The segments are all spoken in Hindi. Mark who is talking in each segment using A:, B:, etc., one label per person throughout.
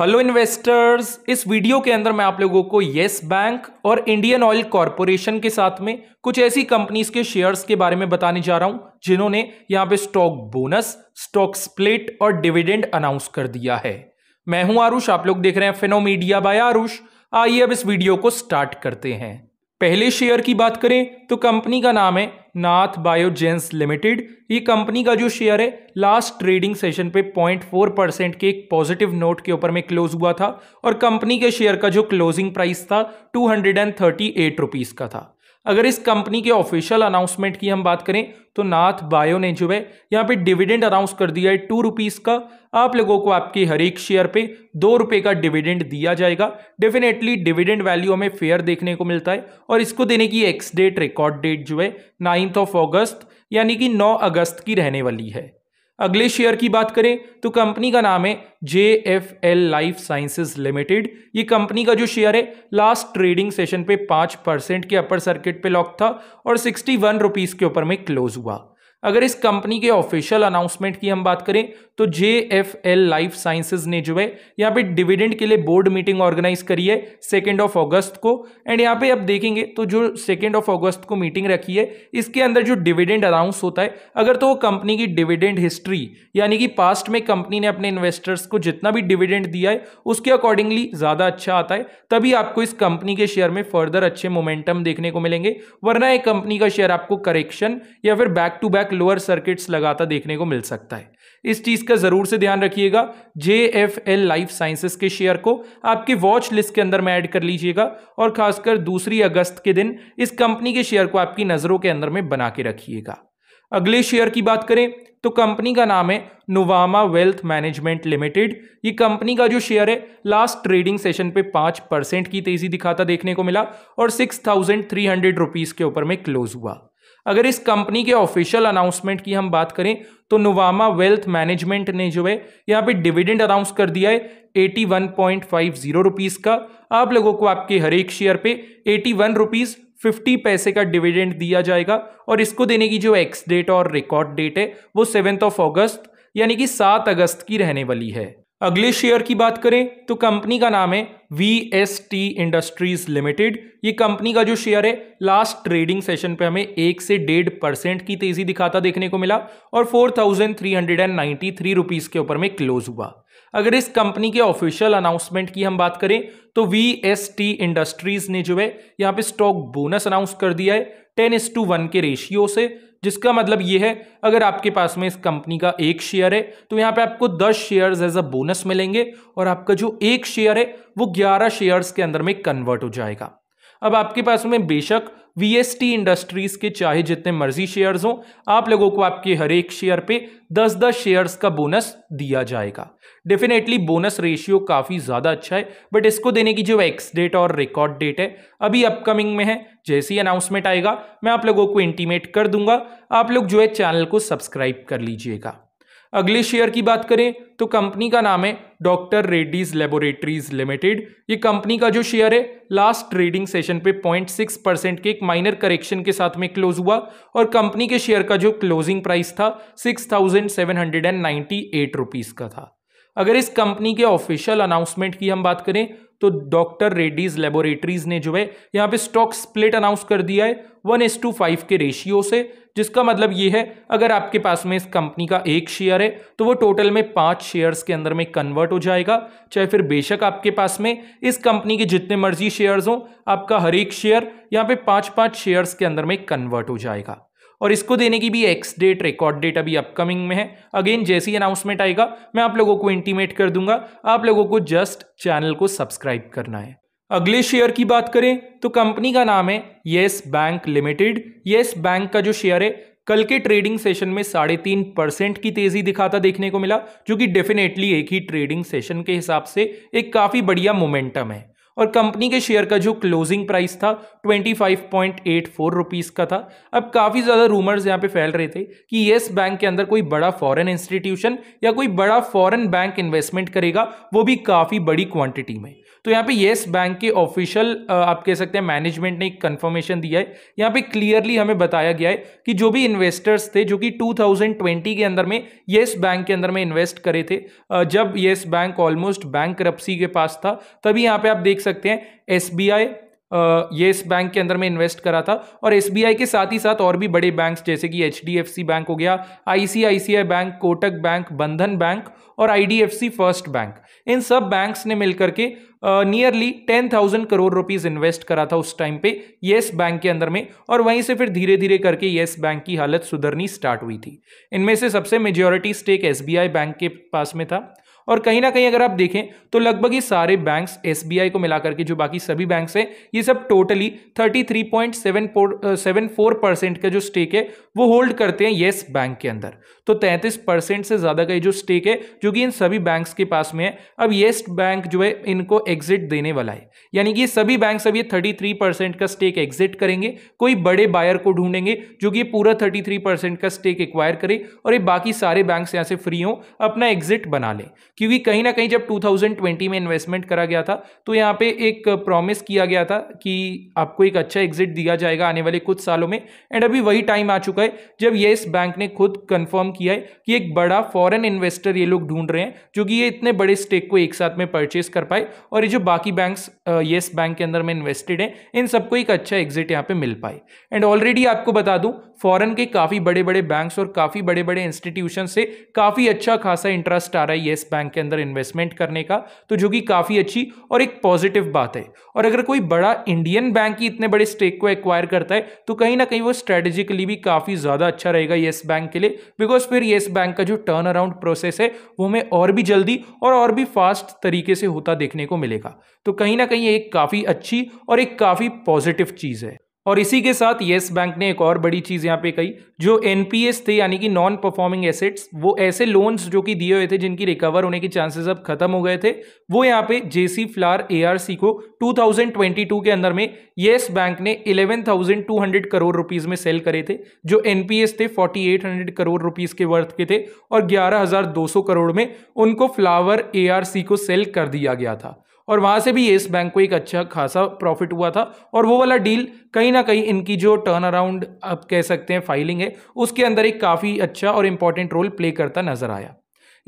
A: हेलो इन्वेस्टर्स इस वीडियो के अंदर मैं आप लोगों को येस बैंक और इंडियन ऑयल कॉरपोरेशन के साथ में कुछ ऐसी कंपनीज के शेयर्स के बारे में बताने जा रहा हूं जिन्होंने यहां पे स्टॉक बोनस स्टॉक स्प्लिट और डिविडेंड अनाउंस कर दिया है मैं हूं आरुष आप लोग देख रहे हैं फिनो मीडिया बाय आरुष आइए अब इस वीडियो को स्टार्ट करते हैं पहले शेयर की बात करें तो कंपनी का नाम है नाथ बायोजेंस लिमिटेड ये कंपनी का जो शेयर है लास्ट ट्रेडिंग सेशन पे 0.4 परसेंट के एक पॉजिटिव नोट के ऊपर में क्लोज हुआ था और कंपनी के शेयर का जो क्लोजिंग प्राइस था two hundred and thirty eight rupees का था अगर इस कंपनी के ऑफिशियल अनाउंसमेंट की हम बात करें तो नाथ बायो ने जो है यहाँ पे डिविडेंड अनाउंस कर दिया है टू रुपीज़ का आप लोगों को आपके हर एक शेयर पे दो रुपये का डिविडेंड दिया जाएगा डेफिनेटली डिविडेंड वैल्यू हमें फेयर देखने को मिलता है और इसको देने की एक्स डेट रिकॉर्ड डेट जो है नाइन्थ ऑफ ऑगस्त यानी कि नौ अगस्त की रहने वाली है अगले शेयर की बात करें तो कंपनी का नाम है J F L life sciences limited ये कंपनी का जो शेयर है लास्ट ट्रेडिंग सेशन पे पाँच परसेंट के अपर सर्किट पे लॉक था और सिक्सटी वन रुपीज़ के ऊपर में क्लोज हुआ अगर इस कंपनी के ऑफिशियल अनाउंसमेंट की हम बात करें तो J F L life sciences ने जो है यहाँ पे डिविडेंड के लिए बोर्ड मीटिंग ऑर्गेनाइज करी है सेकेंड ऑफ अगस्त को एंड यहाँ पे आप देखेंगे तो जो सेकेंड ऑफ अगस्त को मीटिंग रखी है इसके अंदर जो डिविडेंड अनाउंस होता है अगर तो वो कंपनी की डिविडेंड हिस्ट्री यानी कि पास्ट में कंपनी ने अपने इन्वेस्टर्स को जितना भी डिविडेंड दिया है उसके अकॉर्डिंगली ज़्यादा अच्छा आता है तभी आपको इस कंपनी के शेयर में फर्दर अच्छे मोमेंटम देखने को मिलेंगे वरना एक कंपनी का शेयर आपको करेक्शन या फिर बैक टू बैक तक लोअर सर्किट्स लगाता देखने को मिल सकता है इस चीज़ का ज़रूर से ध्यान रखिएगा J F L life sciences के शेयर को आपके वॉच लिस्ट के अंदर में ऐड कर लीजिएगा और खासकर दूसरी अगस्त के दिन इस कंपनी के शेयर को आपकी नज़रों के अंदर में बना के रखिएगा अगले शेयर की बात करें तो कंपनी का नाम है नोवामा वेल्थ मैनेजमेंट लिमिटेड ये कंपनी का जो शेयर है लास्ट ट्रेडिंग सेशन पे पांच परसेंट की तेजी दिखाता देखने को मिला और six thousand three hundred rupees के ऊपर में क्लोज हुआ अगर इस कंपनी के ऑफिशियल अनाउंसमेंट की हम बात करें तो नुवामा वेल्थ मैनेजमेंट ने जो है यहाँ पे डिविडेंड अनाउंस कर दिया है eighty one point five zero rupees का आप लोगों को आपके हर एक शेयर पे एटी वन रुपीज़ फिफ्टी पैसे का डिविडेंड दिया जाएगा और इसको देने की जो एक्स डेट और रिकॉर्ड डेट है वो सेवेंथ ऑफ ऑगस्ट यानी कि सात अगस्त की रहने वाली है अगले शेयर की बात करें तो कंपनी का नाम है V S T industries limited ये कंपनी का जो शेयर है लास्ट ट्रेडिंग सेशन पे हमें एक से डेढ़ परसेंट की तेजी दिखाता देखने को मिला और four thousand three hundred and ninety three rupees के ऊपर में क्लोज हुआ अगर इस कंपनी के ऑफिशियल अनाउंसमेंट की हम बात करें तो वी एस टी इंडस्ट्रीज ने जो है यहाँ पे स्टॉक बोनस अनाउंस कर दिया है टेन इस टू वन के रेशियो से जिसका मतलब ये है अगर आपके पास में इस कंपनी का एक शेयर है तो यहाँ पे आपको दस शेयर्स एज अ बोनस मिलेंगे और आपका जो एक शेयर है वो ग्यारह शेयर्स के अंदर में कन्वर्ट हो जाएगा अब आपके पास में बेशक वीएसटी इंडस्ट्रीज के चाहे जितने मर्जी शेयर्स हों आप लोगों को आपके हर एक शेयर पे 10-10 शेयर्स का बोनस दिया जाएगा डेफिनेटली बोनस रेशियो काफ़ी ज़्यादा अच्छा है बट इसको देने की जो एक्स डेट और रिकॉर्ड डेट है अभी अपकमिंग में है जैसे ही अनाउंसमेंट आएगा मैं आप लोगों को इंटीमेट कर दूंगा आप लोग जो है चैनल को सब्सक्राइब कर लीजिएगा अगले शेयर की बात करें तो कंपनी का नाम है डॉक्टर रेड्डीज लेबोरेटरीज लिमिटेड ये कंपनी का जो शेयर है लास्ट ट्रेडिंग सेशन पे 0.6 परसेंट के एक माइनर करेक्शन के साथ में क्लोज हुआ और कंपनी के शेयर का जो क्लोजिंग प्राइस था six thousand seven hundred and ninety eight rupees का था अगर इस कंपनी के ऑफिशियल अनाउंसमेंट की हम बात करें तो डॉक्टर रेड्डीज लेबोरेटरीज ने जो है यहाँ पे स्टॉक स्प्लिट अनाउंस कर दिया है वन एस टू फाइव के रेशियो से जिसका मतलब ये है अगर आपके पास में इस कंपनी का एक शेयर है तो वो टोटल में पाँच शेयर्स के अंदर में कन्वर्ट हो जाएगा चाहे फिर बेशक आपके पास में इस कंपनी के जितने मर्जी शेयर्स हों आपका हर एक शेयर यहाँ पे पाँच पाँच शेयर्स के अंदर में कन्वर्ट हो जाएगा और इसको देने की भी एक्स डेट रिकॉर्ड डेट अभी अपकमिंग में है अगेन जैसी अनाउंसमेंट आएगा मैं आप लोगों को इंटीमेट कर दूंगा आप लोगों को जस्ट चैनल को सब्सक्राइब करना है अगले शेयर की बात करें तो कंपनी का नाम है Yes Bank limited Yes Bank का जो शेयर है कल के ट्रेडिंग सेशन में साढ़े तीन परसेंट की तेजी दिखाता देखने को मिला जो कि डेफिनेटली एक ही ट्रेडिंग सेशन के हिसाब से एक काफ़ी बढ़िया मोमेंटम है और कंपनी के शेयर का जो क्लोजिंग प्राइस था twenty five point eight four rupees का था अब काफ़ी ज़्यादा रूमर्स यहाँ पे फैल रहे थे कि येस बैंक के अंदर कोई बड़ा फॉरेन इंस्टीट्यूशन या कोई बड़ा फॉरेन बैंक इन्वेस्टमेंट करेगा वो भी काफ़ी बड़ी क्वांटिटी में तो यहाँ पे येस बैंक के ऑफिशियल uh, आप कह सकते हैं मैनेजमेंट ने एक कंफर्मेशन दिया है यहाँ पे क्लियरली हमें बताया गया है कि जो भी इन्वेस्टर्स थे जो कि 2020 के अंदर में येस बैंक के अंदर में इन्वेस्ट करे थे uh, जब येस बैंक ऑलमोस्ट बैंक के पास था तभी यहाँ पे आप देख सकते हैं एस येस बैंक के अंदर में इन्वेस्ट करा था और एस के साथ ही साथ और भी बड़े बैंक्स जैसे कि एच बैंक हो गया ICICI bank Kotak bank Bandhan bank और आईडीएफसी फर्स्ट बैंक इन सब बैंक्स ने मिलकर के nearly ten thousand crore rupees invest करा था उस टाइम पे येस बैंक के अंदर में और वहीं से फिर धीरे धीरे करके येस बैंक की हालत सुधरनी स्टार्ट हुई थी इनमें से सबसे मेजोरिटी स्टेक एस बैंक के पास में था और कहीं ना कहीं अगर आप देखें तो लगभग ये सारे बैंक्स एस को मिलाकर के जो बाकी सभी बैंक्स हैं ये सब टोटली 33.74 परसेंट का जो स्टेक है वो होल्ड करते हैं येस बैंक के अंदर तो 33 परसेंट से ज़्यादा का ये जो स्टेक है जो कि इन सभी बैंक्स के पास में है अब येस बैंक जो है इनको एग्जिट देने वाला है यानी कि सभी बैंक अब ये थर्टी परसेंट का स्टेक एग्जिट करेंगे कोई बड़े बायर को ढूंढेंगे जो कि पूरा थर्टी परसेंट का स्टेक एक्वायर करे और ये बाकी सारे बैंक्स यहाँ से फ्री हों अपना एग्जिट बना लें क्योंकि कहीं ना कहीं जब 2020 में इन्वेस्टमेंट करा गया था तो यहाँ पे एक प्रॉमिस किया गया था कि आपको एक अच्छा एग्जिट दिया जाएगा आने वाले कुछ सालों में एंड अभी वही टाइम आ चुका है जब येस बैंक ने खुद कंफर्म किया है कि एक बड़ा फॉरेन इन्वेस्टर ये लोग ढूंढ रहे हैं जो कि ये इतने बड़े स्टेक को एक साथ में परचेस कर पाए और ये जो बाकी बैंक येस बैंक के अंदर में इन्वेस्टेड है इन सबको एक अच्छा एग्जिट यहाँ पे मिल पाए एंड ऑलरेडी आपको बता दूँ फॉरन के काफ़ी बड़े बड़े बैंक्स और काफ़ी बड़े बड़े इंस्टीट्यूशन से काफ़ी अच्छा खासा इंटरेस्ट आ रहा है येस बैंक बैंक के अंदर इन्वेस्टमेंट करने का तो जो कि काफ़ी अच्छी और एक पॉजिटिव बात है और अगर कोई बड़ा इंडियन बैंक ही इतने बड़े स्टेक को एक्वायर करता है तो कहीं ना कहीं वो स्ट्रेटेजिकली भी काफ़ी ज़्यादा अच्छा रहेगा येस बैंक के लिए बिकॉज फिर येस बैंक का जो टर्न अराउंड प्रोसेस है वो हमें और भी जल्दी और और भी फास्ट तरीके से होता देखने को मिलेगा तो कहीं ना कहीं एक काफ़ी अच्छी और एक काफ़ी पॉजिटिव चीज़ है और इसी के साथ येस बैंक ने एक और बड़ी चीज़ यहाँ पे कही जो एनपीएस थे यानी कि नॉन परफॉर्मिंग एसेट्स वो ऐसे लोन्स जो कि दिए हुए थे जिनकी रिकवर होने के चांसेस अब खत्म हो गए थे वो यहाँ पे जेसी फ्लार एआरसी को 2022 के अंदर में येस बैंक ने 11,200 करोड़ रुपीज़ में सेल करे थे जो एनपीएस थे फोर्टी करोड़ रुपीज़ के वर्थ के थे और ग्यारह करोड़ में उनको फ्लावर ए को सेल कर दिया गया था और वहाँ से भी येस बैंक को एक अच्छा खासा प्रॉफिट हुआ था और वो वाला डील कहीं ना कहीं इनकी जो टर्न अराउंड आप कह सकते हैं फाइलिंग है उसके अंदर एक काफ़ी अच्छा और इंपॉर्टेंट रोल प्ले करता नजर आया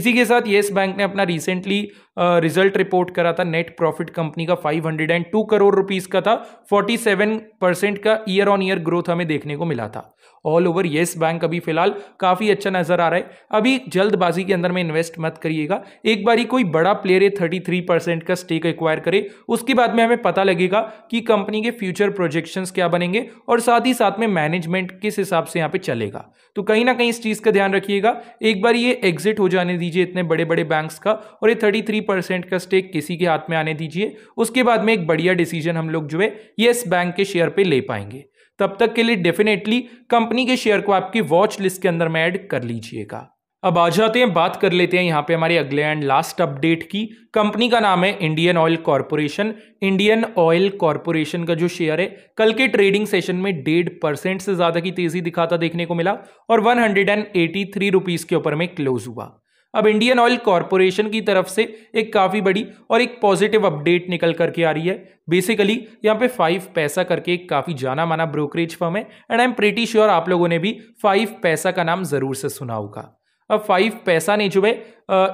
A: इसी के साथ येस बैंक ने अपना रिसेंटली रिजल्ट रिपोर्ट करा था नेट प्रॉफिट कंपनी का 502 करोड़ रुपीस का था 47 परसेंट का ईयर ऑन ईयर ग्रोथ हमें देखने को मिला था ऑल ओवर येस बैंक अभी फिलहाल काफ़ी अच्छा नजर आ रहा है अभी जल्दबाजी के अंदर में इन्वेस्ट मत करिएगा एक बार ही कोई बड़ा प्लेयर है थर्टी थ्री परसेंट का स्टेक एक्वायर करे उसके बाद में हमें पता लगेगा कि कंपनी के फ्यूचर प्रोजेक्शंस क्या बनेंगे और साथ ही साथ में मैनेजमेंट किस हिसाब से यहाँ पे चलेगा तो कहीं ना कहीं इस चीज़ का ध्यान रखिएगा एक बार ये एग्जिट हो जाने दीजिए इतने बड़े बड़े बैंक का और ये थर्टी परसेंट का स्टेक किसी के हाथ में आने दीजिए उसके बाद में एक बढ़िया डिसीजन हम लोग जो है येस बैंक के शेयर पे ले पाएंगे तब तक के लिए डेफिनेटली कंपनी के शेयर को आपकी वॉच लिस्ट के अंदर में ऐड कर लीजिएगा अब आ जाते हैं बात कर लेते हैं यहाँ पे हमारे अगले एंड लास्ट अपडेट की कंपनी का नाम है Indian Oil Corporation Indian Oil Corporation का जो शेयर है कल के ट्रेडिंग सेशन में डेढ़ परसेंट से ज़्यादा की तेज़ी दिखाता देखने को मिला और one hundred and eighty three rupees के ऊपर में क्लोज हुआ अब इंडियन ऑयल कॉरपोरेशन की तरफ से एक काफ़ी बड़ी और एक पॉजिटिव अपडेट निकल करके आ रही है बेसिकली यहाँ पे फाइव पैसा करके एक काफ़ी जाना माना ब्रोकरेज फर्म है and I am pretty sure आप लोगों ने भी फाइव पैसा का नाम ज़रूर से सुना होगा अब फाइव पैसा ने जो है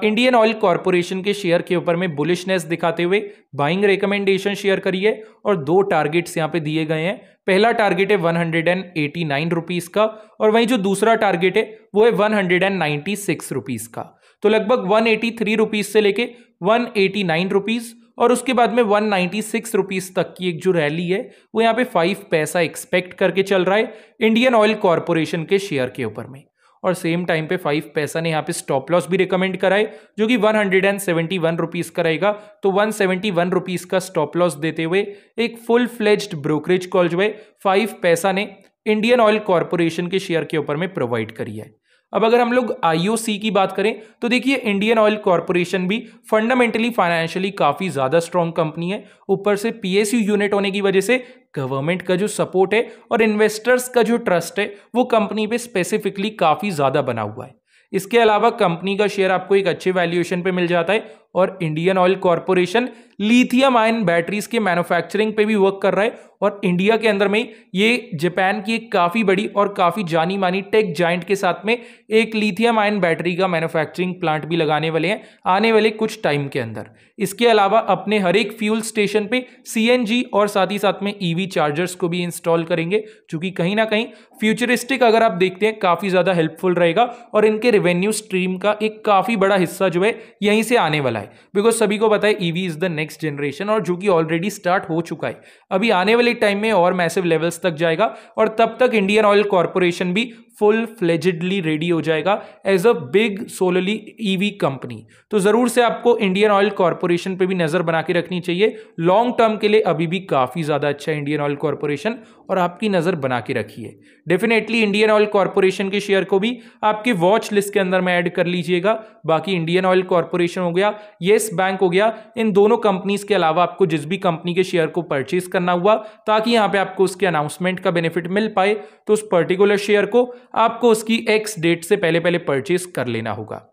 A: इंडियन ऑयल कॉरपोरेशन के शेयर के ऊपर में बुलिशनेस दिखाते हुए बाइंग रिकमेंडेशन शेयर करी है और दो टारगेट्स यहाँ पे दिए गए हैं पहला टारगेट है one hundred and eighty nine rupees का और वहीं जो दूसरा टारगेट है वो है one hundred and ninety six rupees का तो लगभग वन एटी थ्री रुपीज़ से लेके वन एटी नाइन रुपीज़ और उसके बाद में वन नाइन्टी सिक्स रुपीज़ तक की एक जो रैली है वो यहाँ पे फाइव पैसा एक्सपेक्ट करके चल रहा है इंडियन ऑयल कॉरपोरेशन के शेयर के ऊपर में और सेम टाइम पे फाइव पैसा ने यहाँ पे स्टॉप लॉस भी रिकमेंड कराए जो कि one hundred and seventy one rupees का रहेगा तो वन सेवेंटी वन रुपीज़ का स्टॉप लॉस देते हुए एक फुल फ्लेज्ड ब्रोकरेज कॉल जो है फाइव पैसा ने इंडियन ऑयल कॉरपोरेशन के शेयर के ऊपर में प्रोवाइड करी है अब अगर हम लोग आईओसी की बात करें तो देखिए इंडियन ऑयल कॉरपोरेशन भी फंडामेंटली फाइनेंशियली काफ़ी ज़्यादा स्ट्रॉन्ग कंपनी है ऊपर से पीएसयू यूनिट होने की वजह से गवर्नमेंट का जो सपोर्ट है और इन्वेस्टर्स का जो ट्रस्ट है वो कंपनी पे स्पेसिफिकली काफ़ी ज़्यादा बना हुआ है इसके अलावा कंपनी का शेयर आपको एक अच्छे वैल्यूएशन पे मिल जाता है और Indian Oil Corporation lithium ion batteries के मैन्युफैक्चरिंग पे भी वर्क कर रहा है और इंडिया के अंदर में ये जापान की एक काफ़ी बड़ी और काफ़ी जानी मानी टेक जाइंट के साथ में एक लिथियम आयन बैटरी का मैन्युफैक्चरिंग प्लांट भी लगाने वाले हैं आने वाले कुछ टाइम के अंदर इसके अलावा अपने हर एक फ्यूल स्टेशन पे सी और साथ ही साथ में ई e चार्जर्स को भी इंस्टॉल करेंगे चूँकि कहीं ना कहीं फ्यूचरिस्टिक अगर आप देखते हैं काफ़ी ज़्यादा हेल्पफुल रहेगा और इनके रेवेन्यू स्ट्रीम का एक काफ़ी बड़ा हिस्सा जो है यहीं से आने वाला वाला है बिकॉज सभी को पता है EV is the next generation और जो कि ऑलरेडी स्टार्ट हो चुका है अभी आने वाले टाइम में और मैसिव लेवल्स तक जाएगा और तब तक इंडियन ऑयल कॉरपोरेशन भी फुल फ्लेजिडली रेडी हो जाएगा as a big solely EV company तो ज़रूर से आपको इंडियन ऑयल कॉरपोरेशन पे भी नज़र बना के रखनी चाहिए लॉन्ग टर्म के लिए अभी भी काफ़ी ज़्यादा अच्छा है इंडियन ऑयल कॉरपोरेशन और आपकी नज़र बना के रखिए डेफिनेटली इंडियन ऑयल कॉरपोरेशन के शेयर को भी आपके वॉच लिस्ट के अंदर में ऐड कर लीजिएगा बाकी इंडियन ऑयल कॉरपोरेशन हो गया येस बैंक हो गया इन दोनों कंपनीज के अलावा आपको जिस भी कंपनी के शेयर को परचेज करना हुआ ताकि यहाँ पे आपको उसके अनाउंसमेंट का बेनिफिट मिल पाए तो उस पर्टिकुलर शेयर को आपको उसकी एक्स डेट से पहले पहले परचेस कर लेना होगा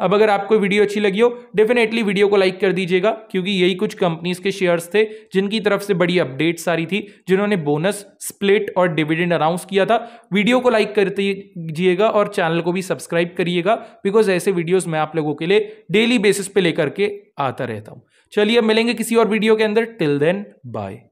A: अब अगर आपको वीडियो अच्छी लगी हो डेफिनेटली वीडियो को लाइक कर दीजिएगा क्योंकि यही कुछ कंपनीज के शेयर्स थे जिनकी तरफ से बड़ी अपडेट्स आ रही थी जिन्होंने बोनस स्प्लिट और डिविडेंड अनाउंस किया था वीडियो को लाइक कर दीजिएगा और चैनल को भी सब्सक्राइब करिएगा बिकॉज ऐसे वीडियोज मैं आप लोगों के लिए डेली बेसिस पे लेकर के आता रहता हूँ चलिए अब मिलेंगे किसी और वीडियो के अंदर टिल देन बाय